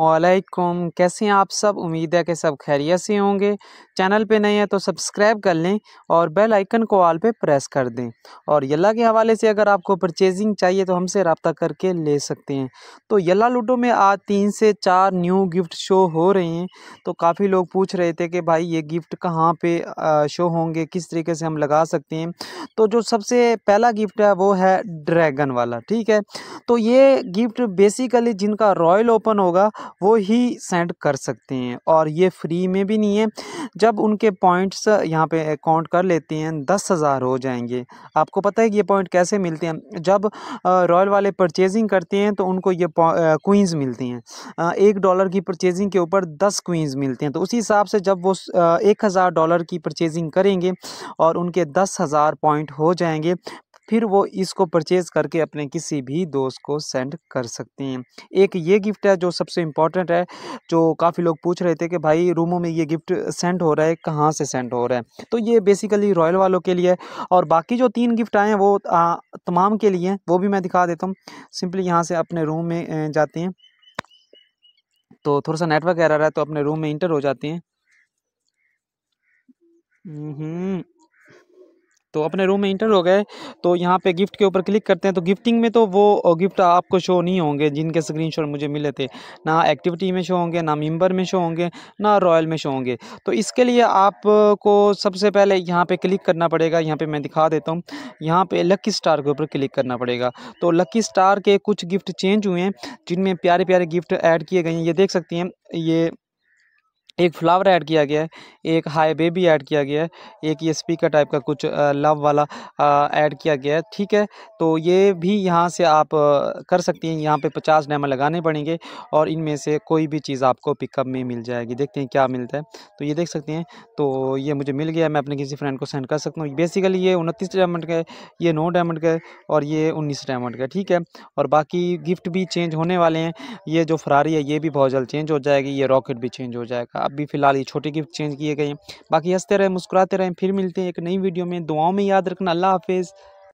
वालेकुम कैसे हैं आप सब उम्मीद है कि सब खैरियत से होंगे चैनल पे नए हैं तो सब्सक्राइब कर लें और बेल आइकन को ऑल पे प्रेस कर दें और यल्ला के हवाले से अगर आपको परचेजिंग चाहिए तो हमसे रबता करके ले सकते हैं तो यल्ला लूडो में आज तीन से चार न्यू गिफ्ट शो हो रहे हैं तो काफ़ी लोग पूछ रहे थे कि भाई ये गिफ्ट कहाँ पर शो होंगे किस तरीके से हम लगा सकते हैं तो जो सबसे पहला गिफ्ट है वो है ड्रैगन वाला ठीक है तो ये गिफ्ट बेसिकली जिनका रॉयल ओपन होगा वो ही सेंड कर सकते हैं और ये फ्री में भी नहीं है जब उनके पॉइंट्स यहाँ पे अकाउंट कर लेते हैं दस हज़ार हो जाएंगे आपको पता है कि ये पॉइंट कैसे मिलते हैं जब रॉयल वाले परचेजिंग करते हैं तो उनको ये क्वींस मिलती हैं एक डॉलर की परचेजिंग के ऊपर दस क्वींस मिलते हैं तो उसी हिसाब से जब वो एक हज़ार डॉलर की परचेजिंग करेंगे और उनके दस हज़ार पॉइंट हो जाएंगे फिर वो इसको परचेज़ करके अपने किसी भी दोस्त को सेंड कर सकते हैं एक ये गिफ्ट है जो सबसे इम्पॉर्टेंट है जो काफ़ी लोग पूछ रहे थे कि भाई रूमों में ये गिफ्ट सेंड हो रहा है कहाँ से सेंड हो रहा है तो ये बेसिकली रॉयल वालों के लिए और बाकी जो तीन गिफ्ट आए हैं वो आ, तमाम के लिए वो भी मैं दिखा देता हूँ सिंपली यहाँ से अपने रूम में जाते हैं तो थोड़ा सा नेटवर्क रहा है तो अपने रूम में इंटर हो जाते हैं हम्म, हम्म। तो अपने रूम में इंटर हो गए तो यहाँ पे गिफ्ट के ऊपर क्लिक करते हैं तो गिफ्टिंग में तो वो गिफ्ट आपको शो नहीं होंगे जिनके स्क्रीनशॉट मुझे मिले थे ना एक्टिविटी में शो होंगे ना मेंबर में शो होंगे ना रॉयल में शो होंगे तो इसके लिए आपको सबसे पहले यहाँ पे क्लिक करना पड़ेगा यहाँ पे मैं दिखा देता हूँ यहाँ पर लक्की स्टार के ऊपर क्लिक करना पड़ेगा तो लक्की स्टार के कुछ गिफ्ट चेंज हुए हैं जिनमें प्यारे प्यारे गिफ्ट ऐड किए गए हैं ये देख सकती हैं ये एक फ्लावर ऐड किया गया है एक हाई भी ऐड किया गया है एक ये स्पीकर टाइप का कुछ लव वाला ऐड किया गया है ठीक है तो ये भी यहाँ से आप कर सकती हैं यहाँ पे पचास डैम लगाने पड़ेंगे और इनमें से कोई भी चीज़ आपको पिकअप में मिल जाएगी देखते हैं क्या मिलता है तो ये देख सकते हैं तो ये मुझे मिल गया मैं अपने किसी फ्रेंड को सेंड कर सकता हूँ बेसिकली ये उनतीस डायमंड का है ये नौ डायमंड का है और ये उन्नीस डायमंड का ठीक है और बाकी गिफ्ट भी चेंज होने वाले हैं ये जो फरारी है ये भी बहुत जल्द चेंज हो जाएगी ये रॉकेट भी चेंज हो जाएगा अभी फ़िलहाल ये छोटे गिफ्ट चेंज किए गए हैं बाकी हंसते रहें मुस्कुराते रहें फिर मिलते हैं एक नई वीडियो में दुआओं में याद रखना अल्लाह हाफिज़